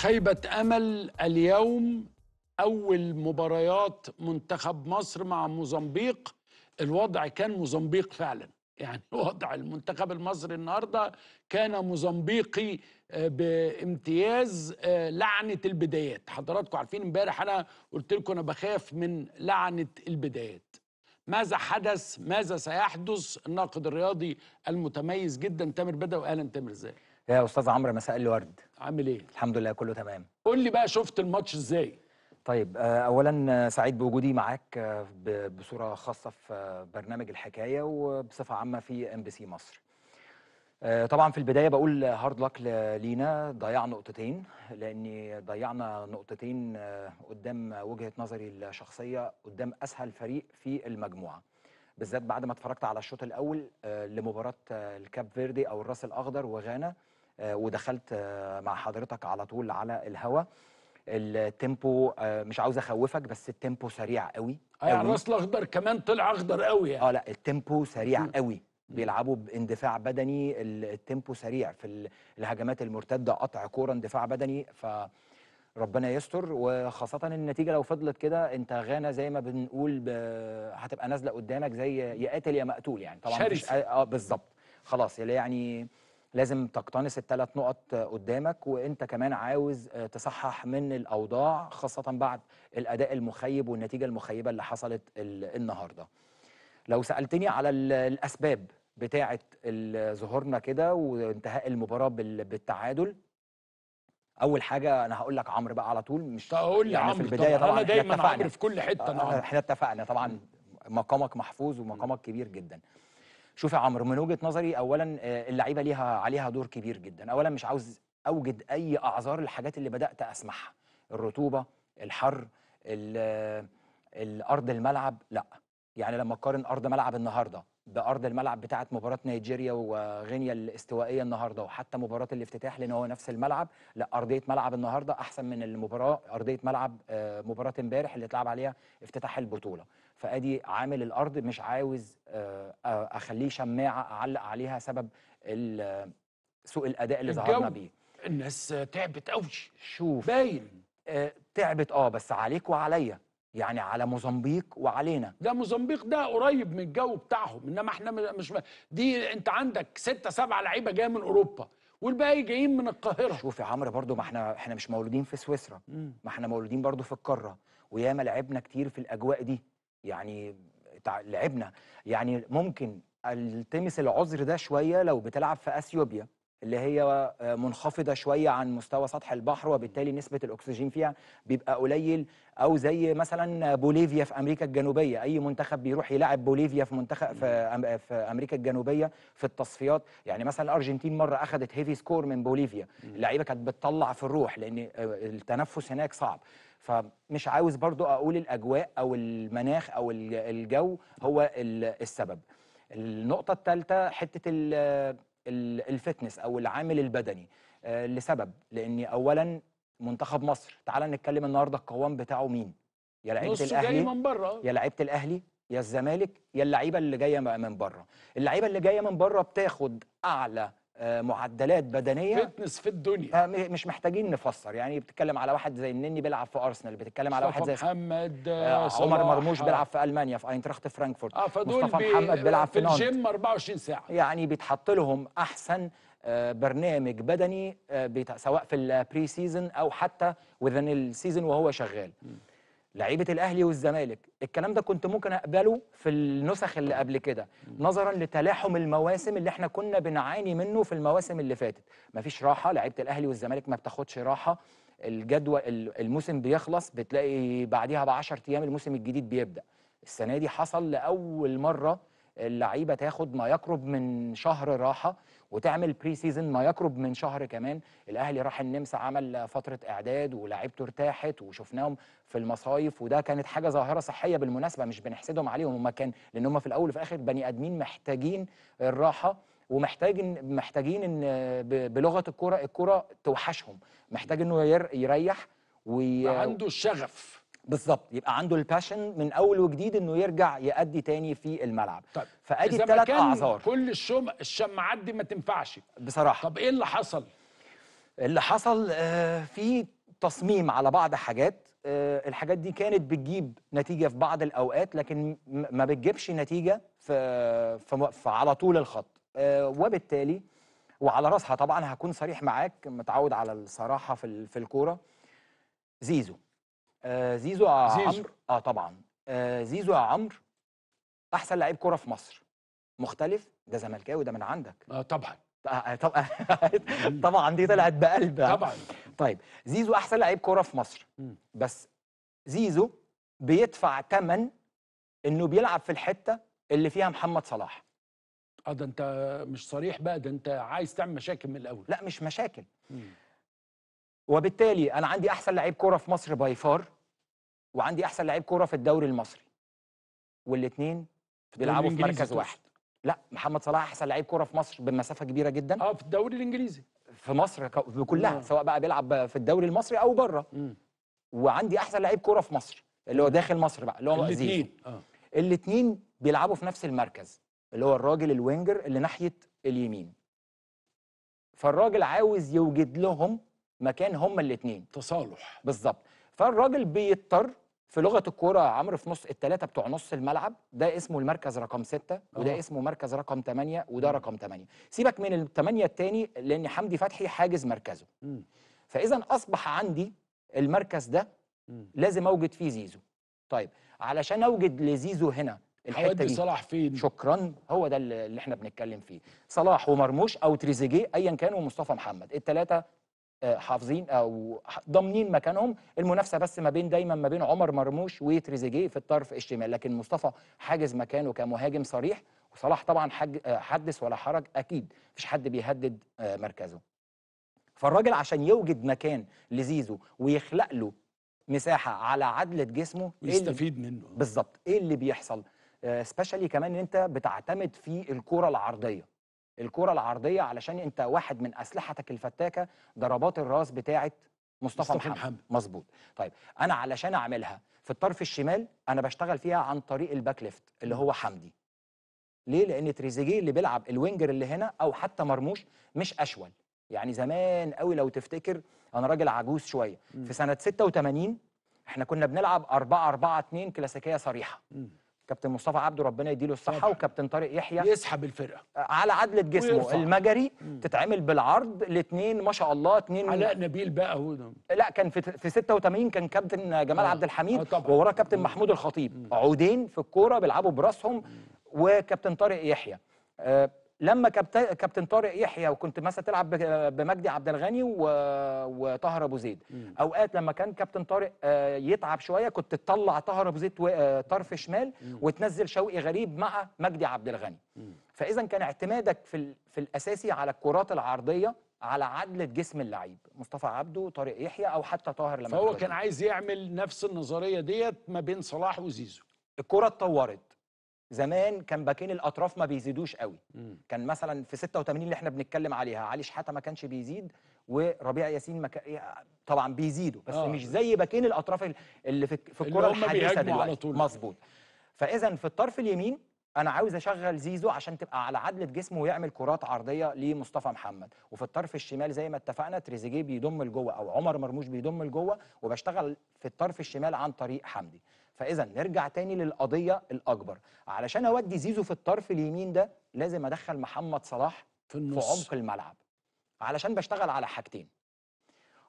خيبة أمل اليوم أول مباريات منتخب مصر مع موزمبيق الوضع كان موزمبيق فعلا يعني وضع المنتخب المصري النهاردة كان موزمبيقي آه، بامتياز آه، لعنة البدايات حضراتكم عارفين امبارح أنا قلت لكم أنا بخاف من لعنة البدايات ماذا حدث ماذا سيحدث الناقد الرياضي المتميز جدا تامر بدأ أهلا تامر ازيك يا استاذ عمرو مساء الورد عامل ايه الحمد لله كله تمام قول لي بقى شفت الماتش ازاي طيب آه، اولا سعيد بوجودي معاك آه، بصوره خاصه في برنامج الحكايه وبصفه عامه في ام بي سي مصر آه، طبعا في البدايه بقول هارد لك لينا ضيع نقطتين لان ضيعنا نقطتين قدام وجهه نظري الشخصيه قدام اسهل فريق في المجموعه بالذات بعد ما اتفرجت على الشوط الاول لمباراه الكاب فيردي او الراس الاخضر وغانا آه، ودخلت آه، مع حضرتك على طول على الهوا التيمبو آه، مش عاوز اخوفك بس التيمبو سريع قوي يعني الراس الاخضر كمان طلع اخضر قوي يعني اه لا التيمبو سريع قوي بيلعبوا باندفاع بدني التيمبو سريع في الهجمات المرتده قطع كوره اندفاع بدني ف ربنا يستر وخاصة النتيجة لو فضلت كده انت غانا زي ما بنقول ب... هتبقى نازلة قدامك زي يا قاتل يا مقتول يعني طبعا شرس اه بالظبط خلاص يعني لازم تقتنص الثلاث نقط قدامك وانت كمان عاوز آه، تصحح من الاوضاع خاصه بعد الاداء المخيب والنتيجه المخيبه اللي حصلت النهارده لو سالتني على الاسباب بتاعه ظهورنا كده وانتهاء المباراه بالتعادل اول حاجه انا هقول لك عمرو بقى على طول مش هقول يعني في البدايه طبعا, طبعا انا دايما عمرو في كل حته آه، آه، احنا اتفقنا طبعا مقامك محفوظ ومقامك كبير جدا شوف يا عمرو من وجهه نظري اولا آه، اللعيبه ليها عليها دور كبير جدا اولا مش عاوز اوجد اي اعذار للحاجات اللي بدات اسمعها الرطوبه الحر آه، الارض الملعب لا يعني لما اقارن ارض ملعب النهارده بارض الملعب بتاعه مباراه نيجيريا وغينيا الاستوائيه النهارده وحتى مباراه الافتتاح لان هو نفس الملعب لا ارضيه ملعب النهارده احسن من المباراه ارضيه ملعب آه، مباراه امبارح اللي اتلعب عليها افتتاح البطوله فادي عامل الارض مش عاوز آه، آه، اخليه شماعه اعلق عليها سبب سوء الاداء اللي ظهرنا بيه الناس تعبت قوي شوف باين تعبت اه بس عليك وعليا يعني على موزمبيق وعلينا ده موزمبيق ده قريب من الجو بتاعهم انما احنا مش دي انت عندك ستة سبعة لعيبه جايه من اوروبا والباقي جايين من القاهره شوف يا عمرو برضو ما احنا احنا مش مولودين في سويسرا ما احنا مولودين برضو في القاره وياما لعبنا كتير في الاجواء دي يعني لعبنا يعني ممكن التمس العذر ده شويه لو بتلعب في اثيوبيا اللي هي آه، منخفضه شويه عن مستوى سطح البحر وبالتالي نسبه الاكسجين فيها بيبقى قليل او زي مثلا بوليفيا في امريكا الجنوبيه اي منتخب بيروح يلعب بوليفيا في منتخب في, في امريكا الجنوبيه في التصفيات يعني مثلا الارجنتين مره اخذت هيفي سكور من بوليفيا اللعيبه كانت بتطلع في الروح لان آه، التنفس هناك صعب فمش عاوز برضو اقول الاجواء او المناخ او الجو هو السبب النقطه الثالثه حته الفتنس او العامل البدني آه، لسبب لان اولا منتخب مصر تعال نتكلم النهارده القوام بتاعه مين يا لعيبه الاهلي من بره يا لعيبه الاهلي يا الزمالك يا اللعيبه اللي جايه من بره اللعيبه اللي جايه من بره بتاخد اعلى آه، معدلات بدنيه فتنس في الدنيا آه، مش محتاجين نفسر يعني بتتكلم على واحد زي النني بيلعب في ارسنال بتتكلم على واحد زي محمد آه, آه، عمر مرموش بيلعب في المانيا في اينتراخت فرانكفورت آه مصطفى بي محمد بيلعب في, في الجيم 24 ساعه يعني بيتحط لهم احسن برنامج بدني سواء في البري سيزون او حتى وذن السيزون وهو شغال م. لعيبه الاهلي والزمالك الكلام ده كنت ممكن اقبله في النسخ اللي قبل كده نظرا لتلاحم المواسم اللي احنا كنا بنعاني منه في المواسم اللي فاتت مفيش راحه لعيبه الاهلي والزمالك ما بتاخدش راحه الجدول الموسم بيخلص بتلاقي بعديها ب 10 ايام الموسم الجديد بيبدا السنه دي حصل لاول مره اللعيبه تاخد ما يقرب من شهر راحه وتعمل بري سيزون ما يقرب من شهر كمان الاهلي راح النمسا عمل فتره اعداد ولاعيبته ارتاحت وشفناهم في المصايف وده كانت حاجه ظاهره صحيه بالمناسبه مش بنحسدهم عليهم هم كان لان هم في الاول وفي الاخر بني ادمين محتاجين الراحه ومحتاج محتاجين ان بلغه الكره الكره توحشهم محتاج انه يريح وعنده عنده الشغف بالظبط يبقى عنده الباشن من اول وجديد انه يرجع يأدي تاني في الملعب طيب فادي الثلاث اعذار كل الشم الشمعات دي ما تنفعش بصراحه طب ايه اللي حصل اللي حصل آه في تصميم على بعض حاجات آه الحاجات دي كانت بتجيب نتيجه في بعض الاوقات لكن ما بتجيبش نتيجه في, في, في على طول الخط آه وبالتالي وعلى راسها طبعا هكون صريح معاك متعود على الصراحه في في الكوره زيزو آه، زيزو يا عمرو اه طبعا آه زيزو يا عمرو احسن لعيب كره في مصر مختلف ده زملكاوي ده من عندك اه طبعا آه، آه، طبعا طبعا دي طلعت بقلب طبعا طيب زيزو احسن لعيب كوره في مصر بس زيزو بيدفع ثمن انه بيلعب في الحته اللي فيها محمد صلاح اه ده انت مش صريح بقى ده انت عايز تعمل مشاكل من الاول لا مش مشاكل مم. وبالتالي انا عندي احسن لعيب كوره في مصر باي فار وعندي احسن لعيب كوره في الدوري المصري والاثنين بيلعبوا في مركز واحد لا محمد صلاح احسن لعيب كوره في مصر بمسافه كبيره جدا اه في الدوري الانجليزي في مصر كلها سواء بقى بيلعب في الدوري المصري او بره وعندي احسن لعيب كوره في مصر اللي هو داخل مصر بقى اللي هو الاثنين اه الاثنين بيلعبوا في نفس المركز اللي هو الراجل الوينجر اللي ناحيه اليمين فالراجل عاوز يوجد لهم مكان هما الاثنين تصالح بالظبط فالراجل بيضطر في لغه الكوره يا عمرو في نص الثلاثه بتوع نص الملعب ده اسمه المركز رقم سته وده أوه. اسمه مركز رقم ثمانيه وده رقم ثمانيه سيبك من الثمانيه الثاني لان حمدي فتحي حاجز مركزه م. فاذا اصبح عندي المركز ده لازم اوجد فيه زيزو طيب علشان اوجد لزيزو هنا الحته دي صلاح فين شكرا هو ده اللي احنا بنتكلم فيه صلاح ومرموش او تريزيجيه ايا كان ومصطفى محمد الثلاثه آه، حافظين او ضامنين مكانهم المنافسه بس ما بين دايما ما بين عمر مرموش وتريزيجيه في الطرف الشمال لكن مصطفى حاجز مكانه كمهاجم صريح وصلاح طبعا حج آه، حدث ولا حرج اكيد مفيش حد بيهدد آه، مركزه فالراجل عشان يوجد مكان لزيزو ويخلق له مساحه على عدله جسمه إيه منه بالظبط ايه اللي بيحصل سبيشالي كمان ان انت بتعتمد في الكره العرضيه الكره العرضيه علشان انت واحد من اسلحتك الفتاكه ضربات الراس بتاعه مصطفى, مصطفى محمد, مظبوط طيب انا علشان اعملها في الطرف الشمال انا بشتغل فيها عن طريق الباك ليفت اللي هو حمدي ليه لان تريزيجيه اللي بيلعب الوينجر اللي هنا او حتى مرموش مش اشول يعني زمان قوي لو تفتكر انا راجل عجوز شويه في سنه 86 احنا كنا بنلعب 4 4 2 كلاسيكيه صريحه م. كابتن مصطفى عبده ربنا يديله الصحه وكابتن طارق يحيى يسحب الفرقه آه، على عدله جسمه ويرفع. المجري مم. تتعمل بالعرض الاثنين ما شاء الله اثنين علاء نبيل بقى هو ده. لا كان في في 86 كان كابتن جمال آه. عبد الحميد آه ووراه كابتن مم. محمود الخطيب مم. عودين في الكوره بيلعبوا براسهم وكابتن طارق يحيى آه لما كابتن طارق يحيى وكنت مثلا تلعب بمجدي عبد الغني وطاهر ابو زيد اوقات لما كان كابتن طارق آه، يتعب شويه كنت تطلع طاهر ابو زيد آه، طرف شمال وتنزل شوقي غريب مع مجدي عبد الغني فاذا كان اعتمادك في في الاساسي على الكرات العرضيه على عدله جسم اللعيب مصطفى عبده طارق يحيى او حتى طاهر لما فهو كان عايز يعمل نفس النظريه ديت ما بين صلاح وزيزو الكره اتطورت زمان كان باكين الاطراف ما بيزيدوش قوي مم. كان مثلا في 86 اللي احنا بنتكلم عليها علي شحاته ما كانش بيزيد وربيع ياسين ما كان طبعا بيزيدوا بس آه. مش زي باكين الاطراف اللي في, في الكره الحديثه دلوقتي مظبوط فاذا في الطرف اليمين انا عاوز اشغل زيزو عشان تبقى على عدله جسمه ويعمل كرات عرضيه لمصطفى محمد وفي الطرف الشمال زي ما اتفقنا تريزيجيه بيضم لجوه او عمر مرموش بيضم لجوه وبشتغل في الطرف الشمال عن طريق حمدي فاذا نرجع تاني للقضيه الاكبر علشان اودي زيزو في الطرف اليمين ده لازم ادخل محمد صلاح في, النص. في عمق الملعب علشان بشتغل على حاجتين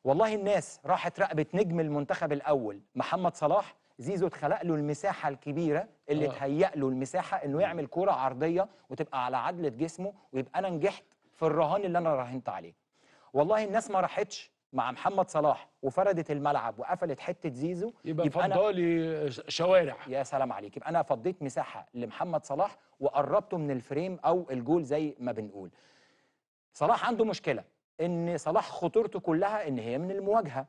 والله الناس راحت رقبه نجم المنتخب الاول محمد صلاح زيزو اتخلق له المساحه الكبيره اللي آه. تهيأ له المساحه انه يعمل كوره عرضيه وتبقى على عدله جسمه ويبقى انا نجحت في الرهان اللي انا راهنت عليه والله الناس ما راحتش مع محمد صلاح وفردت الملعب وقفلت حته زيزو يبقى, يبقى فضالي شوارع يا سلام عليك يبقى انا فضيت مساحه لمحمد صلاح وقربته من الفريم او الجول زي ما بنقول صلاح عنده مشكله ان صلاح خطورته كلها ان هي من المواجهه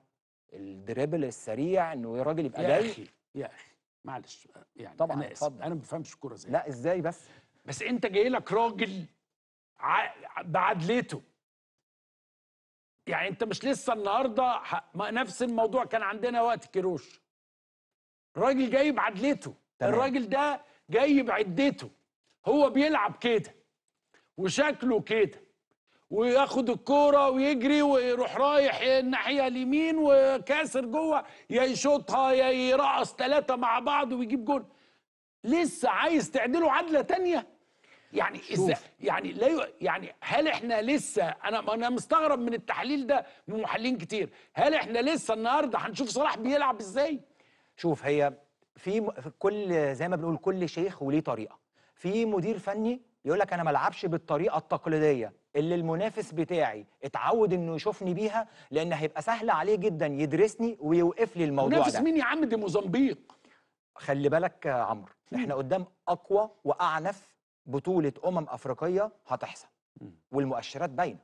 الدريبل السريع انه الراجل يبقى جاي يا اخي يا اخي معلش يعني طبعا انا اتفضل انا ما بفهمش الكوره زي لا ازاي بس بس انت جاي لك راجل ع... بعدلته يعني انت مش لسه النهارده نفس الموضوع كان عندنا وقت كيروش الراجل جاي بعدلته الراجل ده جاي بعدته هو بيلعب كده وشكله كده وياخد الكوره ويجري ويروح رايح الناحيه اليمين وكاسر جوه يا يشوطها يا يرقص ثلاثه مع بعض ويجيب جول لسه عايز تعدله عدله ثانيه يعني ازاي يعني لا ي... يعني هل احنا لسه انا انا مستغرب من التحليل ده من محللين كتير هل احنا لسه النهارده هنشوف صلاح بيلعب ازاي شوف هي في كل زي ما بنقول كل شيخ وليه طريقه في مدير فني يقول لك انا ما العبش بالطريقه التقليديه اللي المنافس بتاعي اتعود انه يشوفني بيها لان هيبقى سهل عليه جدا يدرسني ويوقف لي الموضوع منافس ده منافس مين يا عم دي موزمبيق خلي بالك يا عمرو احنا قدام اقوى واعنف بطوله امم افريقيه هتحصل والمؤشرات باينه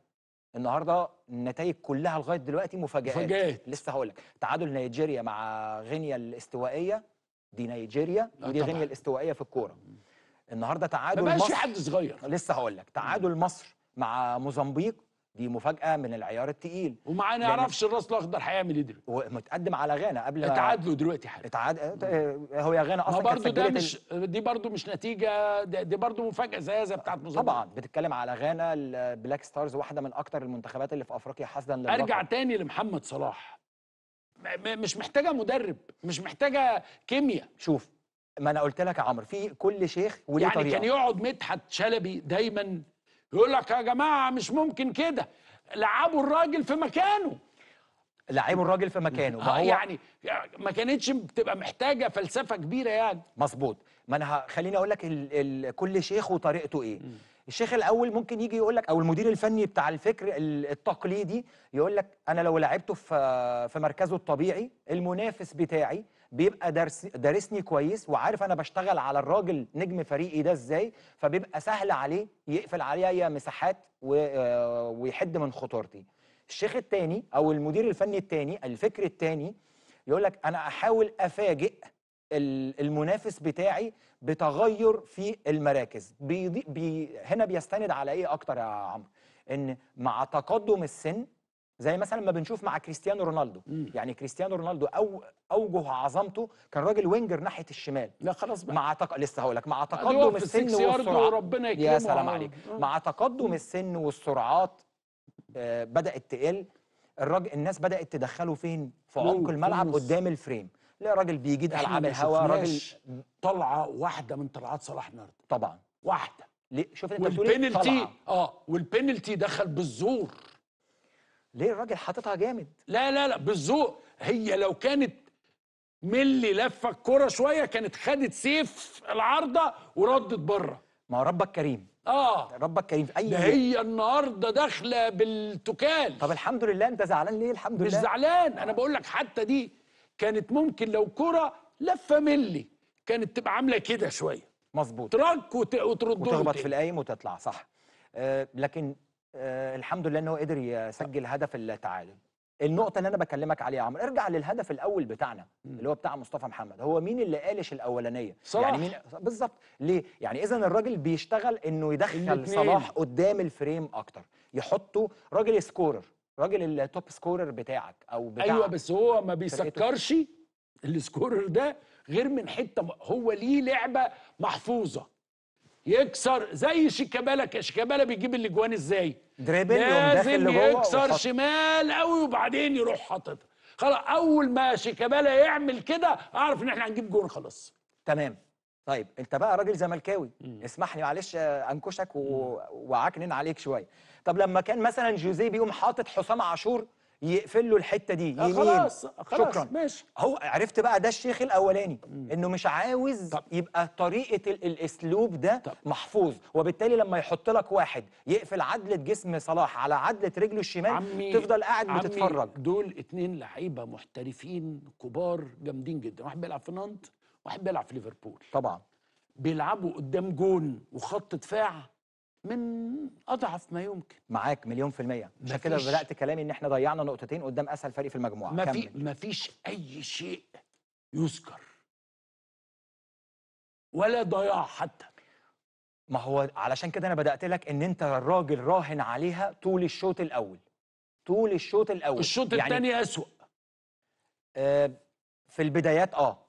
النهارده النتائج كلها لغايه دلوقتي مفاجآت مفاجآت لسه هقول لك تعادل نيجيريا مع غينيا الاستوائيه دي نيجيريا ودي غينيا الاستوائيه في الكوره النهارده تعادل مصر حد صغير لسه هقول لك تعادل مصر مع موزمبيق دي مفاجاه من العيار التقيل وما نعرفش الراس الاخضر هيعمل ايه دلوقتي متقدم على غانا قبل ما اتعادلوا دلوقتي حالا اتعاد اه، اه، اه، هو يا غانا اصلا برضه ده مش دي برضه مش نتيجه دي برضه مفاجاه زي زي بتاعت مزمار طبعا بتتكلم على غانا البلاك ستارز واحده من اكتر المنتخبات اللي في افريقيا حصدا للرقم ارجع تاني لمحمد صلاح مش محتاجه مدرب مش محتاجه كيمياء شوف ما انا قلت لك يا عمرو في كل شيخ وليه يعني طريقه يعني كان يقعد مدحت شلبي دايما يقول لك يا جماعه مش ممكن كده لعبوا الراجل في مكانه لعبوا الراجل في مكانه آه، ما هو يعني ما كانتش بتبقى محتاجه فلسفه كبيره يعني مظبوط ما انا خليني اقول لك ال ال كل شيخ وطريقته ايه م. الشيخ الاول ممكن يجي يقول لك او المدير الفني بتاع الفكر التقليدي يقول لك انا لو لعبته في في مركزه الطبيعي المنافس بتاعي بيبقى درس دارسني كويس وعارف انا بشتغل على الراجل نجم فريقي ده ازاي فبيبقى سهل عليه يقفل عليا مساحات آه، ويحد من خطورتي الشيخ التاني او المدير الفني التاني الفكر التاني يقول لك انا احاول افاجئ المنافس بتاعي بتغير في المراكز بي بي هنا بيستند على ايه اكتر يا عمرو ان مع تقدم السن زي مثلا ما بنشوف مع كريستيانو رونالدو مم. يعني كريستيانو رونالدو او اوجه عظمته كان راجل وينجر ناحيه الشمال لا خلاص بقى. مع تق... لسه هقول لك مع تقدم السن والسرعات ربنا يا سلام عليك آه. مع تقدم السن والسرعات آه بدات تقل الراجل الناس بدات تدخله فين في عمق الملعب قدام الفريم لا راجل بيجيد العاب الهوا راجل طلعه واحده من طلعات صلاح النهارده طبعا واحده ليه شوف انت بتقول إيه؟ اه والبينالتي دخل بالزور ليه الراجل حاططها جامد لا لا لا بالذوق هي لو كانت ملي لفه الكوره شويه كانت خدت سيف العارضه وردت بره ما هو ربك كريم اه ربك كريم في اي ده هي النهارده داخله بالتكال طب الحمد لله انت زعلان ليه الحمد لله مش زعلان انا بقول لك حتى دي كانت ممكن لو كره لفه ملي كانت تبقى عامله كده شويه مظبوط ترك وت... وترد وتخبط في القايم وتطلع صح آه لكن آه، الحمد لله ان هو قدر يسجل هدف التعادل النقطه اللي انا بكلمك عليها يا عمرو ارجع للهدف الاول بتاعنا اللي هو بتاع مصطفى محمد هو مين اللي قالش الاولانيه صلاح. يعني مين بالظبط ليه يعني اذا الراجل بيشتغل انه يدخل صلاح قدام الفريم اكتر يحطه راجل سكورر راجل التوب سكورر بتاعك او بتاع ايوه بس هو ما بيسكرش السكورر ده غير من حته هو ليه لعبه محفوظه يكسر زي شيكابالا شيكابالا بيجيب الاجوان ازاي دريبل لازم يكسر شمال قوي وبعدين يروح حاططها خلاص اول ما شيكابالا يعمل كده اعرف ان احنا هنجيب جون خلاص تمام طيب انت بقى راجل زملكاوي اسمح لي معلش انكشك و... وعكنن عليك شويه طب لما كان مثلا جوزيه بيقوم حاطط حسام عاشور يقفل له الحته دي آه، يمين خلاص آه، خلاص شكرا ماشي هو عرفت بقى ده الشيخ الاولاني مم. انه مش عاوز طب. يبقى طريقه الاسلوب ده طب. محفوظ وبالتالي لما يحط لك واحد يقفل عدله جسم صلاح على عدله رجله الشمال عمي تفضل قاعد عمي بتتفرج دول اتنين لعيبه محترفين كبار جامدين جدا واحد بيلعب في نانت واحد بيلعب في ليفربول طبعا بيلعبوا قدام جون وخط دفاع من اضعف ما يمكن معاك مليون في الميه عشان كده بدات كلامي ان احنا ضيعنا نقطتين قدام اسهل فريق في المجموعه ما في فيش اي شيء يذكر ولا ضياع حتى ما هو علشان كده انا بدات لك ان انت الراجل راهن عليها طول الشوط الاول طول الشوط الاول الشوط يعني الثاني اسوأ آه في البدايات اه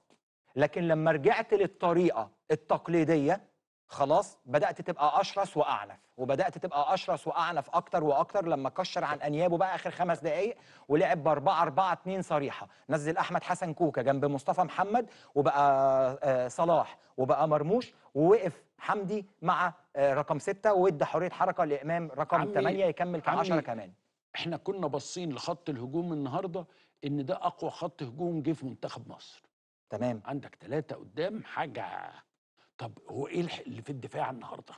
لكن لما رجعت للطريقه التقليديه خلاص بدات تبقى اشرس واعنف وبدات تبقى اشرس واعنف اكتر واكتر لما كشر عن انيابه بقى اخر خمس دقائق ولعب ب 4 4 2 صريحه نزل احمد حسن كوكا جنب مصطفى محمد وبقى آه، آه، صلاح وبقى مرموش ووقف حمدي مع آه، رقم ستة وادى حريه حركه لامام رقم 8 يكمل ك 10 كمان احنا كنا باصين لخط الهجوم النهارده ان ده اقوى خط هجوم جه في منتخب مصر تمام عندك ثلاثه قدام حاجه طب هو ايه اللي في الدفاع النهارده؟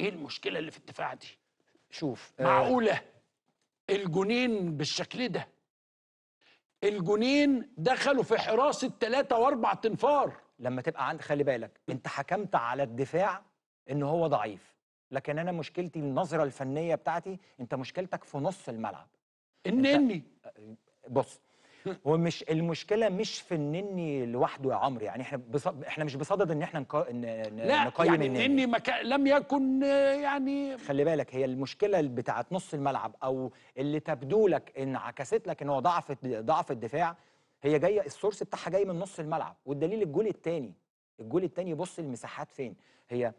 ايه المشكله اللي في الدفاع دي؟ شوف آه، معقوله آه. الجونين بالشكل ده الجونين دخلوا في حراسه ثلاثه واربع تنفار لما تبقى عند خلي بالك انت حكمت على الدفاع ان هو ضعيف لكن انا مشكلتي النظره الفنيه بتاعتي انت مشكلتك في نص الملعب النني بص هو مش المشكله مش في النني لوحده يا عمرو يعني احنا بصد... احنا مش بصدد ان احنا نقا... ن... لا نقيم يعني النني النني مك... لم يكن يعني خلي بالك هي المشكله بتاعه نص الملعب او اللي تبدو لك انعكست لك ان هو ضعف ضعف الدفاع هي جايه السورس بتاعها جاي من نص الملعب والدليل الجول الثاني الجول الثاني بص المساحات فين هي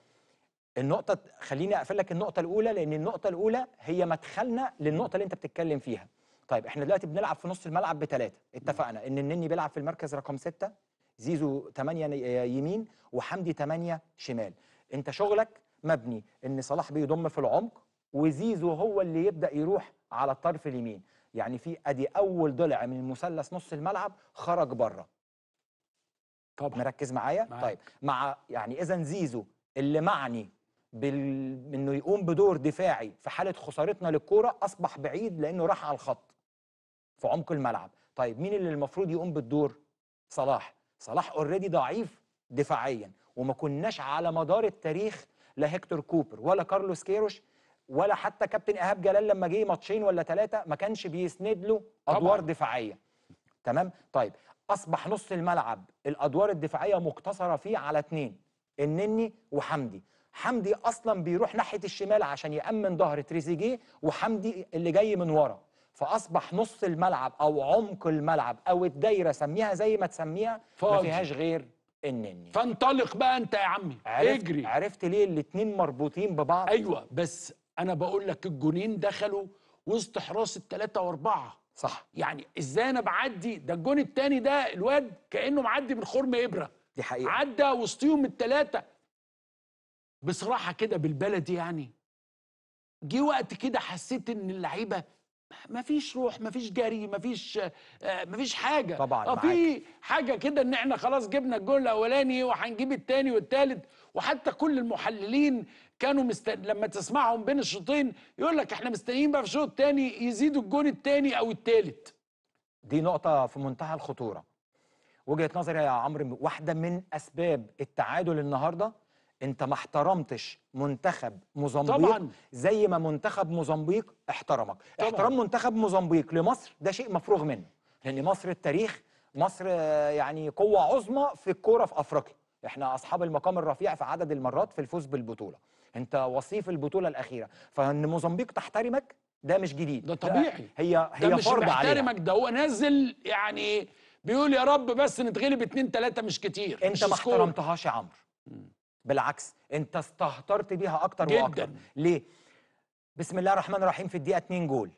النقطة خليني أقفل لك النقطة الأولى لأن النقطة الأولى هي مدخلنا للنقطة اللي أنت بتتكلم فيها طيب احنا دلوقتي بنلعب في نص الملعب بثلاثه اتفقنا ان النني بيلعب في المركز رقم سته زيزو 8 آه، يمين وحمدي 8 شمال انت شغلك مبني ان صلاح بيضم في العمق وزيزو هو اللي يبدا يروح على الطرف اليمين يعني في ادي اول ضلع من مثلث نص الملعب خرج بره طبعا مركز معايا طيب مع يعني اذا زيزو اللي معني بال... انه يقوم بدور دفاعي في حاله خسارتنا للكوره اصبح بعيد لانه راح على الخط في عمق الملعب طيب مين اللي المفروض يقوم بالدور صلاح صلاح اوريدي ضعيف دفاعيا وما كناش على مدار التاريخ لا هيكتور كوبر ولا كارلوس كيروش ولا حتى كابتن ايهاب جلال لما جه ماتشين ولا ثلاثه ما كانش بيسند له ادوار طبعا. دفاعيه تمام طيب اصبح نص الملعب الادوار الدفاعيه مقتصره فيه على اثنين النني وحمدي حمدي اصلا بيروح ناحيه الشمال عشان يامن ظهر تريزيجيه وحمدي اللي جاي من ورا فاصبح نص الملعب او عمق الملعب او الدايره سميها زي ما تسميها فاضي. ما فيهاش غير النني فانطلق بقى انت يا عمي عرفت اجري عرفت ليه الاثنين مربوطين ببعض ايوه بس انا بقول لك الجونين دخلوا وسط حراس الثلاثه واربعه صح يعني ازاي انا بعدي ده الجون التاني ده الواد كانه معدي بالخرم ابره دي حقيقه عدى وسطيهم الثلاثه بصراحه كده بالبلدي يعني جه وقت كده حسيت ان اللعيبه ما فيش روح ما فيش جري ما فيش آه، ما فيش حاجه طبعا اه في حاجه كده ان احنا خلاص جبنا الجول الاولاني وهنجيب الثاني والثالث وحتى كل المحللين كانوا مست... لما تسمعهم بين الشوطين يقول لك احنا مستنيين بقى في الشوط الثاني يزيدوا الجول الثاني او الثالث دي نقطه في منتهى الخطوره وجهه نظري يا عمرو واحده من اسباب التعادل النهارده انت ما احترمتش منتخب موزمبيق طبعا زي ما منتخب موزمبيق احترمك طبعا. احترام منتخب موزمبيق لمصر ده شيء مفروغ منه لان مصر التاريخ مصر يعني قوه عظمى في الكوره في افريقيا احنا اصحاب المقام الرفيع في عدد المرات في الفوز بالبطوله انت وصيف البطوله الاخيره فان موزمبيق تحترمك ده مش جديد ده طبيعي ده هي هي ده مش فرض عليها ده هو نازل يعني بيقول يا رب بس نتغلب اتنين تلاتة مش كتير انت مش ما احترمتهاش يا عمرو بالعكس انت استهترت بيها اكتر جداً. واكتر ليه بسم الله الرحمن الرحيم في الدقيقه 2 جول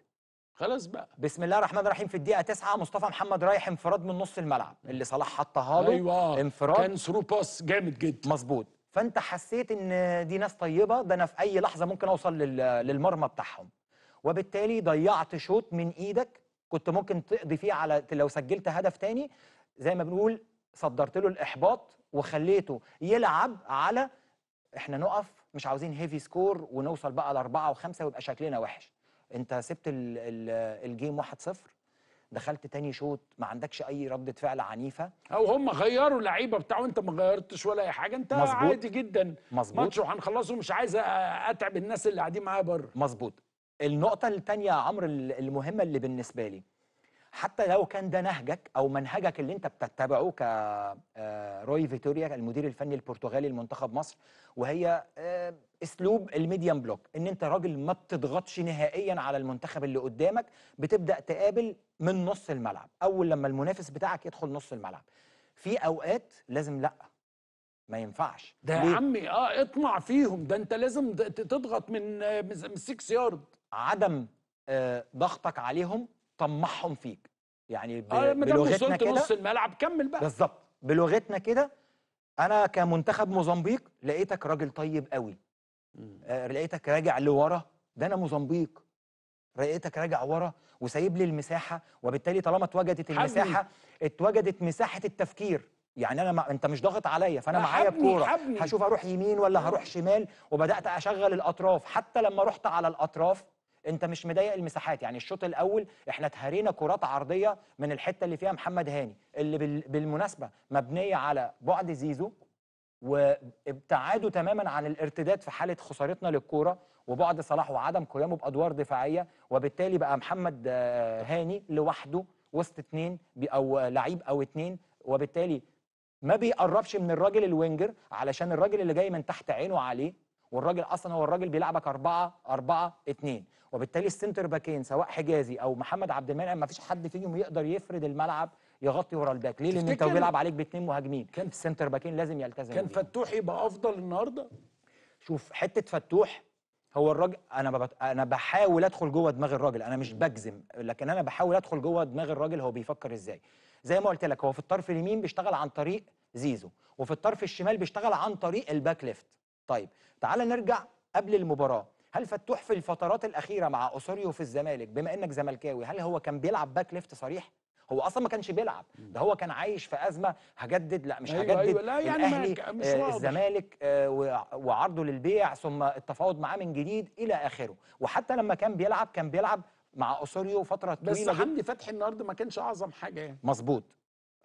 خلاص بقى بسم الله الرحمن الرحيم في الدقيقه 9 مصطفى محمد رايح انفراد من نص الملعب اللي صلاح حطها له أيوة. انفراد كان ثرو باس جامد جدا مظبوط فانت حسيت ان دي ناس طيبه ده انا في اي لحظه ممكن اوصل للمرمى بتاعهم وبالتالي ضيعت شوط من ايدك كنت ممكن تقضي فيه على لو سجلت هدف تاني زي ما بنقول صدرت له الاحباط وخليته يلعب على احنا نقف مش عاوزين هيفي سكور ونوصل بقى لاربعه وخمسه ويبقى شكلنا وحش انت سبت الـ الـ الجيم 1-0 دخلت تاني شوط ما عندكش اي رده فعل عنيفه او هم غيروا اللعيبه بتاعه انت ما غيرتش ولا اي حاجه انت مزبوط. عادي جدا مظبوط ماتش وهنخلصه مش عايز اتعب الناس اللي قاعدين معايا بره مظبوط النقطه الثانيه يا عمرو المهمه اللي بالنسبه لي حتى لو كان ده نهجك او منهجك اللي انت بتتبعه ك آه، روي فيتوريا المدير الفني البرتغالي لمنتخب مصر وهي آه، اسلوب الميديم بلوك ان انت راجل ما بتضغطش نهائيا على المنتخب اللي قدامك بتبدا تقابل من نص الملعب اول لما المنافس بتاعك يدخل نص الملعب في اوقات لازم لا ما ينفعش ده يا عمي اه اطمع فيهم ده انت لازم تضغط من 6 آه، يارد عدم ضغطك عليهم طمعهم فيك يعني ب... آه بلغتنا كده نص الملعب كمل بقى بالظبط بلغتنا كده انا كمنتخب موزمبيق لقيتك راجل طيب قوي آه، لقيتك راجع لورا ده انا موزمبيق لقيتك راجع ورا وسايب لي المساحه وبالتالي طالما اتوجدت المساحه اتوجدت مساحه التفكير يعني انا ما... انت مش ضاغط عليا فانا معايا الكوره هشوف اروح يمين ولا آه. هروح شمال وبدات اشغل الاطراف حتى لما رحت على الاطراف انت مش مضيق المساحات يعني الشوط الاول احنا اتهرينا كرات عرضيه من الحته اللي فيها محمد هاني اللي بالمناسبه مبنيه على بعد زيزو وابتعاده تماما عن الارتداد في حاله خسارتنا للكوره وبعد صلاح وعدم قيامه بادوار دفاعيه وبالتالي بقى محمد آه، هاني لوحده وسط اثنين او لعيب او اثنين وبالتالي ما بيقربش من الراجل الوينجر علشان الراجل اللي جاي من تحت عينه عليه والراجل اصلا هو الراجل بيلعبك 4 4 2 وبالتالي السنتر باكين سواء حجازي او محمد عبد المنعم ما فيش حد فيهم يقدر يفرد الملعب يغطي ورا الباك ليه لان انت بيلعب عليك باثنين مهاجمين كان السنتر باكين لازم يلتزم كان فتوح يبقى افضل النهارده شوف حته فتوح هو الراجل انا ببت... انا بحاول ادخل جوه دماغ الراجل انا مش بجزم لكن انا بحاول ادخل جوه دماغ الراجل هو بيفكر ازاي زي ما قلت لك هو في الطرف اليمين بيشتغل عن طريق زيزو وفي الطرف الشمال بيشتغل عن طريق الباك ليفت طيب تعال نرجع قبل المباراه هل فتوح في الفترات الاخيره مع اوسوريو في الزمالك بما انك زملكاوي هل هو كان بيلعب باك ليفت صريح هو اصلا ما كانش بيلعب ده هو كان عايش في ازمه هجدد لا مش أيوة هجدد أيوة لا يعني الاهلي مش آه، الزمالك آه، وعرضه للبيع ثم التفاوض معاه من جديد الى اخره وحتى لما كان بيلعب كان بيلعب مع اوسوريو فتره طويله بس حمدي فتحي النهارده ما كانش اعظم حاجه يعني مظبوط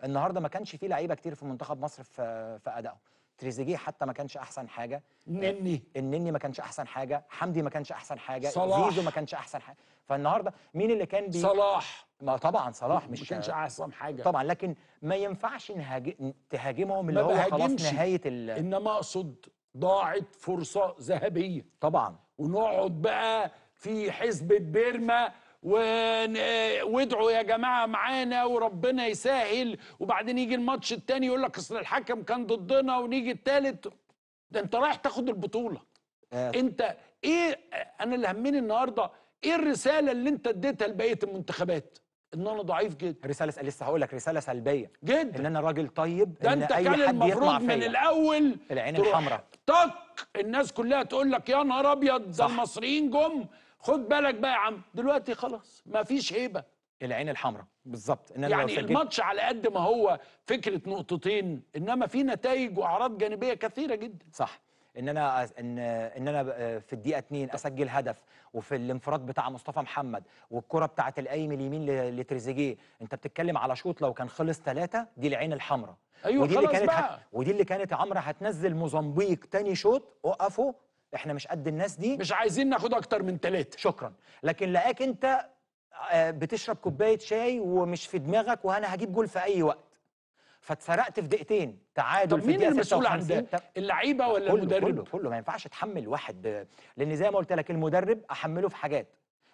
النهارده ما كانش فيه لعيبه كتير في منتخب مصر في في ادائهم تريزيجيه حتى ما كانش احسن حاجه النني النني ما كانش احسن حاجه حمدي ما كانش احسن حاجه صلاح زيزو ما كانش احسن حاجه فالنهارده مين اللي كان بي صلاح ما طبعا صلاح مش ما كانش احسن حاجه طبعا لكن ما ينفعش نهاج... تهاجمهم اللي هو خلاص نهايه ال... انما اقصد ضاعت فرصه ذهبيه طبعا ونقعد بقى في حزبه بيرما وادعوا يا جماعه معانا وربنا يسهل وبعدين يجي الماتش التاني يقول لك اصل الحكم كان ضدنا ونيجي التالت ده انت رايح تاخد البطوله آه. انت ايه انا اللي همني النهارده ايه الرساله اللي انت اديتها لبقيه المنتخبات ان انا ضعيف جدا رساله لسه هقول لك رساله سلبيه جدا ان انا راجل طيب ده انت أي كان المفروض من الاول العين الحمراء طق الناس كلها تقول لك يا نهار ابيض ده المصريين جم خد بالك بقى يا عم دلوقتي خلاص مفيش هيبه العين الحمراء بالظبط إن أنا يعني الماتش على قد ما هو فكره نقطتين انما في نتائج واعراض جانبيه كثيره جدا صح ان انا ان ان انا آه، في الدقيقه 2 اسجل هدف وفي الانفراد بتاع مصطفى محمد والكره بتاعه القايم اليمين لتريزيجيه انت بتتكلم على شوط لو كان خلص ثلاثة دي العين الحمراء ايوه ودي اللي كانت بقى. ودي اللي كانت عمرو هتنزل موزمبيق تاني شوط وقفه احنا مش قد الناس دي مش عايزين ناخد اكتر من ثلاثه شكرا لكن لقاك انت آه، بتشرب كوبايه شاي ومش في دماغك وانا هجيب جول في اي وقت فاتسرقت في دقيقتين تعادل في مين المسؤول عن ده اللعيبه ولا كله المدرب كله كله ما ينفعش تحمل واحد لان زي ما قلت لك المدرب احمله في حاجات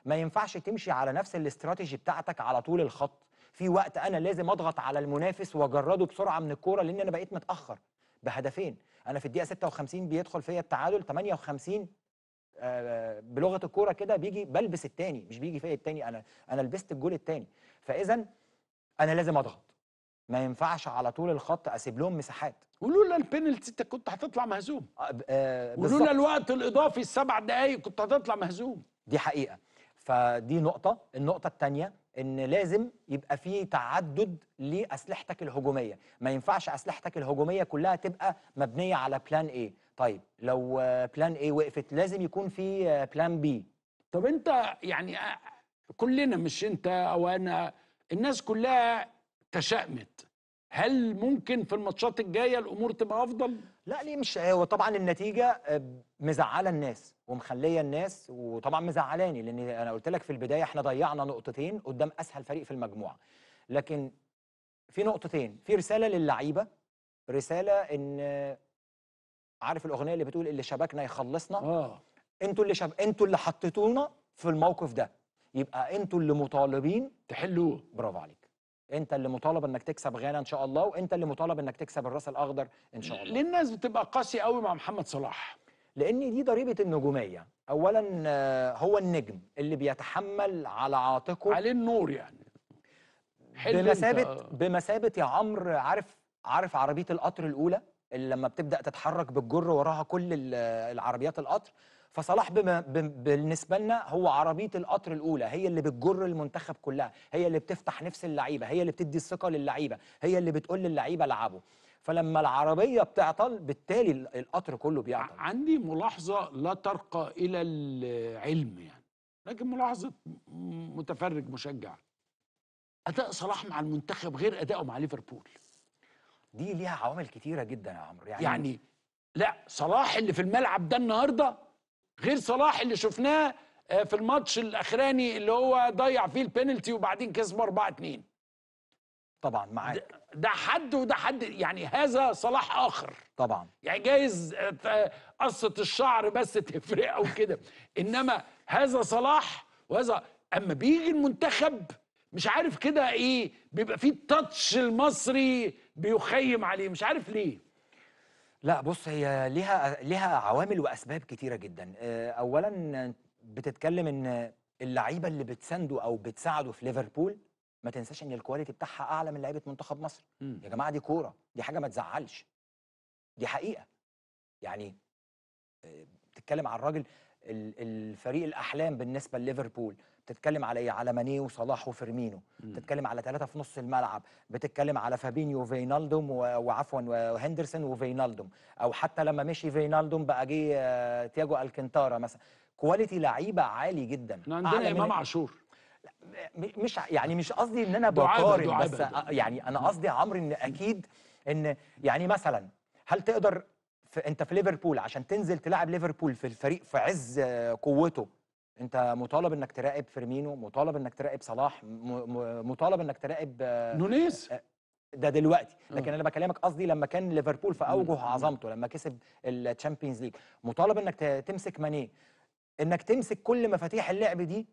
ما ينفعش تمشي على نفس الاستراتيجي بتاعتك على طول الخط في وقت انا لازم اضغط على المنافس واجرده بسرعه من الكوره لان انا بقيت متاخر بهدفين انا في الدقيقه 56 بيدخل فيا التعادل 58 آه، بلغه الكوره كده بيجي بلبس الثاني مش بيجي فيا الثاني انا انا لبست الجول الثاني فاذا انا لازم اضغط ما ينفعش على طول الخط اسيب لهم مساحات ولولا البينالتي انت كنت هتطلع مهزوم آه، آه، ولولا الوقت الاضافي السبع دقائق كنت هتطلع مهزوم دي حقيقه فدي نقطه النقطه الثانيه ان لازم يبقى في تعدد لاسلحتك الهجوميه ما ينفعش اسلحتك الهجوميه كلها تبقى مبنيه على بلان ايه طيب لو بلان ايه وقفت لازم يكون في بلان بي طب انت يعني آه، كلنا مش انت او انا الناس كلها تشائمت هل ممكن في الماتشات الجايه الامور تبقى افضل لا ليه مش هو طبعا النتيجه آه، مزعله الناس ومخليه الناس وطبعا مزعلاني لان انا قلت لك في البدايه احنا ضيعنا نقطتين قدام اسهل فريق في المجموعه لكن في نقطتين في رساله للعيبه رساله ان عارف الاغنيه اللي بتقول اللي شبكنا يخلصنا اه انتوا اللي شب... انتوا اللي حطيتونا في الموقف ده يبقى انتوا اللي مطالبين تحلوه برافو عليك انت اللي مطالب انك تكسب غانا ان شاء الله وانت اللي مطالب انك تكسب الراس الاخضر ان شاء الله ليه الناس بتبقى قاسي قوي مع محمد صلاح لان دي ضريبه النجوميه اولا آه، هو النجم اللي بيتحمل على عاتقه عليه النور يعني بمثابه بمثابه يا عمرو عارف عارف عربيه القطر الاولى اللي لما بتبدا تتحرك بالجر وراها كل العربيات القطر فصلاح بما بالنسبه لنا هو عربيه القطر الاولى هي اللي بتجر المنتخب كلها هي اللي بتفتح نفس اللعيبه هي اللي بتدي الثقه للعيبه هي اللي بتقول للعيبه العبوا فلما العربيه بتعطل بالتالي القطر كله بيعطل عندي ملاحظه لا ترقى الى العلم يعني لكن ملاحظه متفرج مشجع اداء صلاح مع المنتخب غير اداؤه مع ليفربول دي ليها عوامل كتيره جدا يا عمرو يعني, يعني لا صلاح اللي في الملعب ده النهارده غير صلاح اللي شفناه آه، في الماتش الاخراني اللي هو ضيع فيه البينالتي وبعدين كسب 4 2 طبعا معاك ده حد وده حد يعني هذا صلاح اخر طبعا يعني جايز آه، قصه الشعر بس تفرق او كده انما هذا صلاح وهذا اما بيجي المنتخب مش عارف كده ايه بيبقى فيه التاتش المصري بيخيم عليه مش عارف ليه لأ بُص، هي ليها ليها عوامل وأسباب كتيرة جدًا، آه، أولًا بتتكلم إن اللعيبة اللي بتسانده أو بتساعده في ليفربول، ما تنساش إن الكواليتي بتاعها أعلى من لعيبة منتخب مصر، م. يا جماعة دي كورة، دي حاجة ما تزعّلش، دي حقيقة، يعني آه، بتتكلم عن الراجل الفريق الأحلام بالنسبة لليفربول. بتتكلم على ايه على ماني وصلاح وفيرمينو بتتكلم على ثلاثه في نص الملعب بتتكلم على فابينيو وفينالدوم وعفوا وهندرسون وفينالدوم او حتى لما مشي فينالدوم بقى جه آه، تياجو الكنتارا مثلا كواليتي لعيبه عالي جدا عندنا امام إيه؟ عاشور مش يعني مش قصدي ان انا بقارن بس يعني انا قصدي عمرو ان اكيد ان يعني مثلا هل تقدر في انت في ليفربول عشان تنزل تلعب ليفربول في الفريق في عز آه، قوته انت مطالب انك تراقب فيرمينو مطالب انك تراقب صلاح مطالب انك تراقب آه، نونيز آه، ده دلوقتي آه. لكن انا بكلمك قصدي لما كان ليفربول في اوجه عظمته لما كسب الشامبيونز ليج مطالب انك تمسك مانيه انك تمسك كل مفاتيح اللعب دي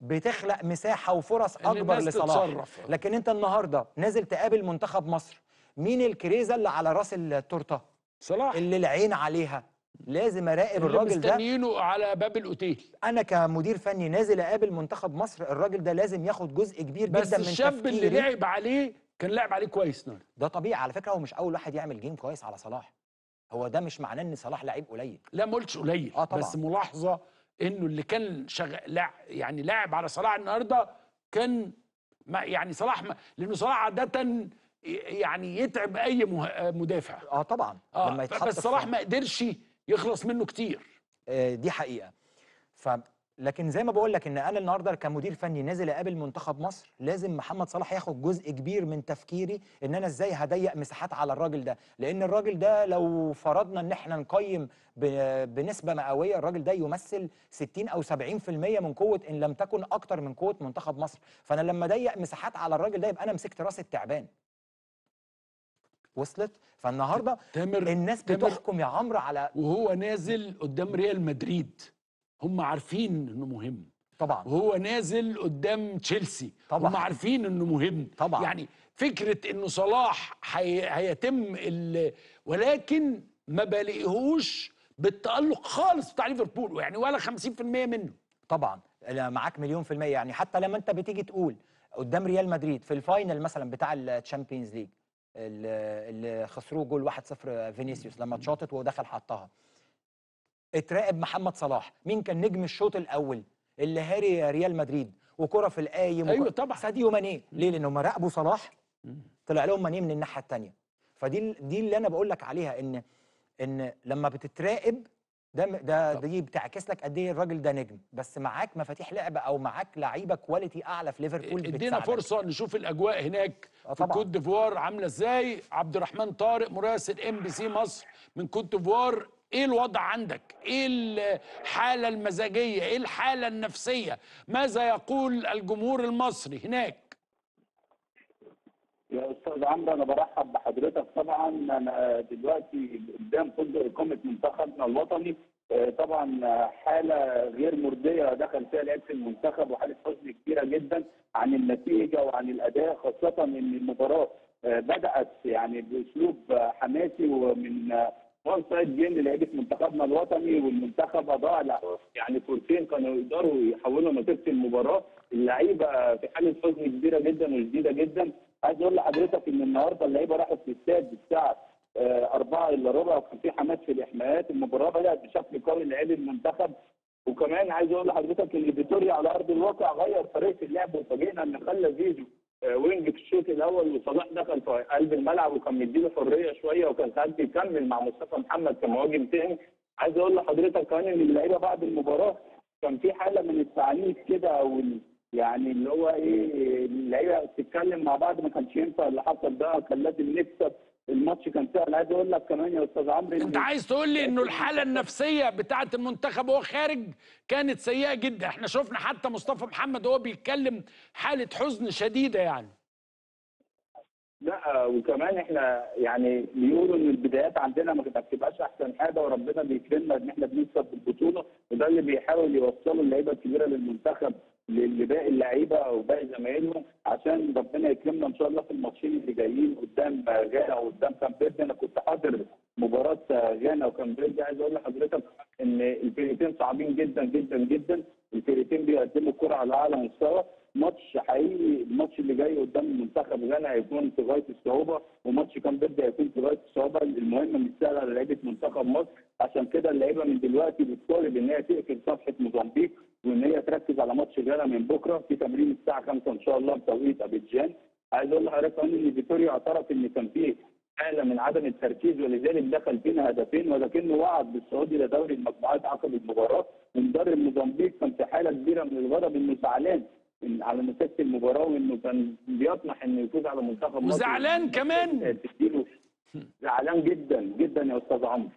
بتخلق مساحه وفرص اكبر لصلاح تتصرف. لكن انت النهارده نازل تقابل منتخب مصر مين الكريزه اللي على راس التورته صلاح اللي العين عليها لازم اراقب الراجل ده مستنيينه على باب الاوتيل انا كمدير فني نازل اقابل منتخب مصر الراجل ده لازم ياخد جزء كبير جدا من تفكيري بس الشاب اللي لعب عليه كان لعب عليه كويس نار ده طبيعي على فكره هو مش اول واحد يعمل جيم كويس على صلاح هو ده مش معناه ان صلاح لعيب قليل لا ما قلتش قليل آه طبعًا. بس ملاحظه انه اللي كان شغ... لع... يعني لاعب على صلاح النهارده كان ما يعني صلاح ما... لانه صلاح عاده يعني يتعب اي مه... مدافع اه طبعا آه لما يتحط بس صلاح ما قدرش يخلص منه كتير آه، دي حقيقه ف لكن زي ما بقول لك ان انا النهارده كمدير فني نازل اقابل منتخب مصر لازم محمد صلاح ياخد جزء كبير من تفكيري ان انا ازاي هضيق مساحات على الراجل ده لان الراجل ده لو فرضنا ان احنا نقيم بنسبه مئويه الراجل ده يمثل 60 او 70% من قوه ان لم تكن اكتر من قوه منتخب مصر فانا لما اضيق مساحات على الراجل ده يبقى انا مسكت راس التعبان وصلت فالنهارده تامر الناس تامر بتحكم يا عمرو على وهو نازل قدام ريال مدريد هم عارفين انه مهم طبعا وهو نازل قدام تشيلسي طبعا هم عارفين انه مهم طبعا يعني فكره انه صلاح حي... هيتم ال... ولكن ما بلاقيهوش بالتالق خالص بتاع ليفربول يعني ولا 50% منه طبعا انا معاك مليون في الميه يعني حتى لما انت بتيجي تقول قدام ريال مدريد في الفاينل مثلا بتاع الشامبيونز ليج اللي خسروه جول 1-0 فينيسيوس لما اتشاطت ودخل حطها اتراقب محمد صلاح مين كان نجم الشوط الاول اللي هاري ريال مدريد وكره في القايم ايوه طبعا ساديو ماني ليه لان هم راقبوا صلاح طلع لهم ماني من الناحيه الثانيه فدي دي اللي انا بقول لك عليها ان ان لما بتتراقب ده ده دي بتعكس لك قد ايه الراجل ده نجم بس معاك مفاتيح لعبه او معاك لعيبه كواليتي اعلى في ليفربول ادينا فرصه نشوف الاجواء هناك آه في كوت ديفوار عامله ازاي عبد الرحمن طارق مراسل ام بي سي مصر من كوت ديفوار ايه الوضع عندك ايه الحاله المزاجيه ايه الحاله النفسيه ماذا يقول الجمهور المصري هناك يا استاذ عمرو انا برحب بحضرتك طبعا انا دلوقتي قدام فندق اقامه منتخبنا الوطني آه، طبعا حاله غير مرضيه دخل فيها لعيبه المنتخب وحاله حزن كبيره جدا عن النتيجه وعن الاداء خاصه ان المباراه آه، بدات يعني باسلوب حماسي ومن وان سايد جيم لعيبه منتخبنا الوطني والمنتخب اضاع يعني كورتين كانوا يقدروا يحولوا نتيجه المباراه اللعيبه في حاله حزن كبيره جدا وشديده جدا عايز اقول لحضرتك ان النهارده اللعيبه راحت في الاستاد الساعه 4 آه، الا ربع وكان في حماس في الاحماءات المباراه بدات بشكل قوي لعيب المنتخب وكمان عايز اقول لحضرتك ان فيتوريا على ارض الواقع غير طريقه اللعب وفاجئنا ان خلى زيزو آه، وينج في الشوط الاول وصلاح دخل في قلب الملعب وكان مديله حريه شويه وكان ساعات بيكمل مع مصطفى محمد كمهاجم تاني عايز اقول لحضرتك كمان ان اللعيبه بعد المباراه كان في حاله من التعنيف كده وال يعني اللي هو ايه اللعيبه بتتكلم مع بعض ما كانش ينفع اللي حصل ده كان لازم نكسب الماتش كان سهل عايز اقول لك كمان يا استاذ عمرو انت عايز تقول لي انه الحاله النفسيه بتاعه المنتخب وهو خارج كانت سيئه جدا احنا شفنا حتى مصطفى محمد وهو بيتكلم حاله حزن شديده يعني لا وكمان احنا يعني بيقولوا ان البدايات عندنا ما بتبقاش احسن حاجه وربنا بيكرمنا ان احنا بنكسب البطوله وده اللي بيحاول يوصله اللعيبه الكبيره للمنتخب لباقي اللعيبه وباقي زمايلهم عشان ربنا يكرمنا ان شاء الله في الماتشين اللي جايين قدام غانا وقدام كامبيرج انا كنت حاضر مباراه غانا وكامبيرج عايز اقول لحضرتك ان الفرقتين صعبين جدا جدا جدا الفرقتين بيقدموا كرة على اعلى مستوى ماتش حقيقي الماتش اللي جاي قدام منتخب غانا هيكون في غايه الصعوبه وماتش كان بيبدا هيكون في غايه الصعوبه المهم مش على لعيبه منتخب مصر عشان كده اللعيبه من دلوقتي بتطالب ان هي تقفل صفحه موزمبيق وان هي تركز على ماتش غانا من بكره في تمرين الساعه 5 ان شاء الله بتوقيت ابيجان عايز اقول لحضرتك ان فيتوريا اعترف ان كان فيه حاله من عدم التركيز ولذلك دخل فينا هدفين ولكنه وعد بالصعود الى دوري المجموعات عقب المباراه ومدرب موزمبيق كان في حاله كبيره من الغضب انه زعلان على نتيجه المباراه وانه كان بيطمح انه يفوز على منتخب مصر وزعلان كمان زعلان جدا جدا يا استاذ عمرو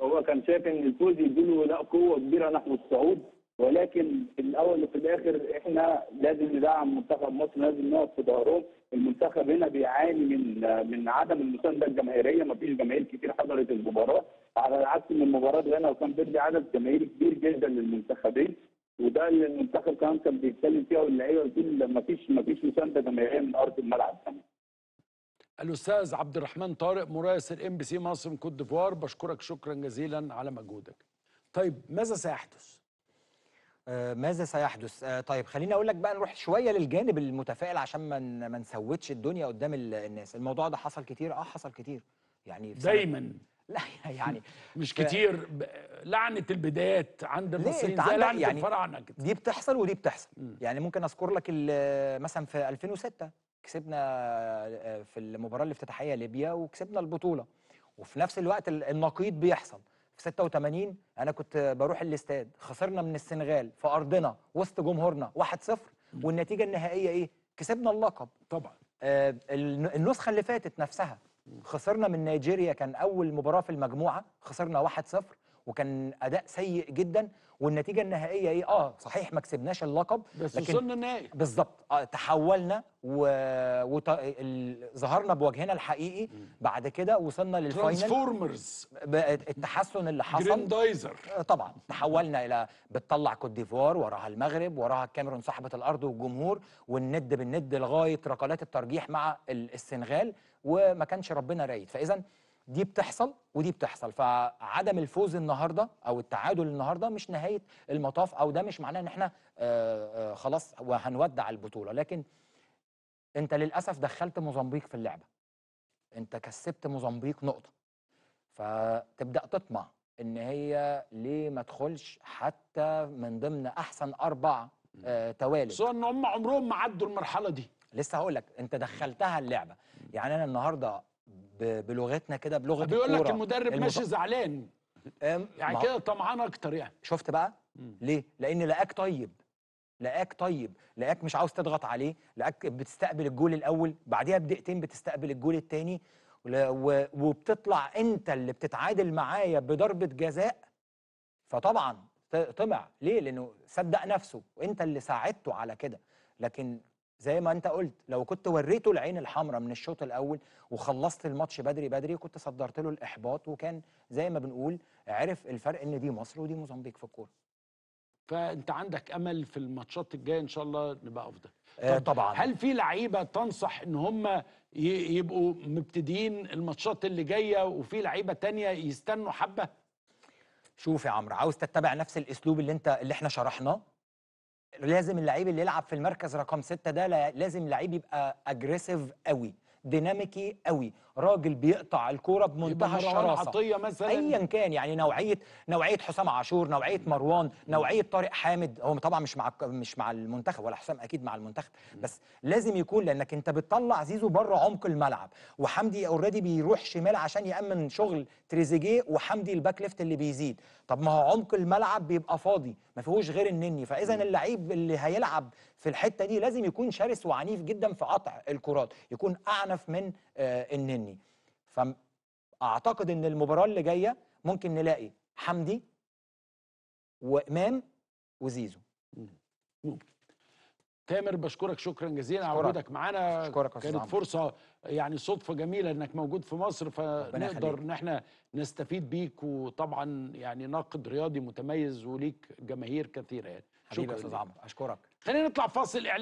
هو كان شايف ان الفوز يديله لا قوه كبيره نحو الصعود ولكن في الاول وفي الاخر احنا لازم ندعم منتخب مصر لازم نقف في ظهرهم المنتخب هنا بيعاني من من عدم المسانده الجماهيريه ما فيش جماهير كتير حضرت المباراه على العكس من المباراه اللي هنا وكان بيدي عدد جماهيري كبير جدا للمنتخبين وده اللي المنتخب كمان كان بيتكلم فيها واللعيبه بتقول ما فيش ما فيش مسانده جماهيريه من ارض الملعب كمان. الاستاذ عبد الرحمن طارق مراسل ام بي سي مصر من كوت ديفوار بشكرك شكرا جزيلا على مجهودك. طيب ماذا سيحدث؟ آه ماذا سيحدث؟ آه طيب خليني اقول لك بقى نروح شويه للجانب المتفائل عشان ما من ما نسودش الدنيا قدام الناس، الموضوع ده حصل كتير؟ اه حصل كتير. يعني دايما لا يعني مش ف... كتير ب... لعنه البدايات عند المصريين زي لعنه يعني الفراعنه دي بتحصل ودي بتحصل م. يعني ممكن اذكر لك مثلا في 2006 كسبنا آه، في المباراه الافتتاحيه ليبيا وكسبنا البطوله وفي نفس الوقت النقيض بيحصل في 86 انا كنت بروح الاستاد خسرنا من السنغال في ارضنا وسط جمهورنا 1-0 والنتيجه النهائيه ايه كسبنا اللقب طبعا آه النسخه اللي فاتت نفسها خسرنا من نيجيريا كان اول مباراه في المجموعه خسرنا 1-0 وكان اداء سيء جدا والنتيجه النهائيه ايه اه صحيح ما كسبناش اللقب بس لكن وصلنا النهائي بالظبط آه تحولنا وظهرنا وط... ال... بوجهنا الحقيقي بعد كده وصلنا للفاينل ترانسفورمرز ب... التحسن اللي حصل جريندايزر آه، طبعا تحولنا الى بتطلع كوت ديفوار وراها المغرب وراها الكاميرون صاحبه الارض والجمهور والند بالند لغايه ركلات الترجيح مع السنغال وما كانش ربنا رايد فاذا دي بتحصل ودي بتحصل فعدم الفوز النهارده او التعادل النهارده مش نهايه المطاف او ده مش معناه ان احنا آه، آه، خلاص وهنودع البطوله لكن انت للاسف دخلت موزمبيق في اللعبه انت كسبت موزمبيق نقطه فتبدا تطمع ان هي ليه ما تدخلش حتى من ضمن احسن اربع آه، توالد خصوصا ان هم عمرهم ما عدوا المرحله دي لسه هقول لك انت دخلتها اللعبه يعني انا النهارده بلغتنا كده بلغه بيقول لك المدرب المط... ماشي زعلان يعني كده طمعان اكتر يعني شفت بقى مم. ليه لان لقاك طيب لقاك طيب لقاك مش عاوز تضغط عليه لقاك بتستقبل الجول الاول بعديها بدقيقتين بتستقبل الجول الثاني وبتطلع انت اللي بتتعادل معايا بضربه جزاء فطبعا طمع ليه لانه صدق نفسه وانت اللي ساعدته على كده لكن زي ما انت قلت لو كنت وريته العين الحمراء من الشوط الاول وخلصت الماتش بدري بدري كنت صدرت له الاحباط وكان زي ما بنقول عرف الفرق ان دي مصر ودي موزمبيق في الكوره فانت عندك امل في الماتشات الجايه ان شاء الله نبقى افضل آه طبعا هل في لعيبه تنصح ان هم يبقوا مبتدئين الماتشات اللي جايه وفي لعيبه تانية يستنوا حبه شوف يا عمرو عاوز تتبع نفس الاسلوب اللي انت اللي احنا شرحناه لازم اللعيب اللي يلعب في المركز رقم ستة ده لازم لعيب يبقى اجريسيف قوي ديناميكي قوي راجل بيقطع الكوره بمنتهى الشراسه عطيه مثلا ايا كان يعني نوعيه نوعيه حسام عاشور نوعيه مروان نوعيه طارق حامد هو طبعا مش مع مش مع المنتخب ولا حسام اكيد مع المنتخب بس لازم يكون لانك انت بتطلع زيزو بره عمق الملعب وحمدي اوريدي بيروح شمال عشان يامن شغل تريزيجيه وحمدي الباك ليفت اللي بيزيد طب ما هو عمق الملعب بيبقى فاضي ما فيهوش غير النني فاذا اللعيب اللي هيلعب في الحته دي لازم يكون شرس وعنيف جدا في قطع الكرات يكون اعنف من آه، النني فاعتقد ان المباراه اللي جايه ممكن نلاقي حمدي وامام وزيزو تامر بشكرك شكرا جزيلا على وجودك معانا كانت فرصه يعني صدفه جميله انك موجود في مصر فنقدر ان احنا نستفيد بيك وطبعا يعني ناقد رياضي متميز وليك جماهير كثيره يعني شكرا استاذ عمرو اشكرك خلينا نطلع فاصل اعلان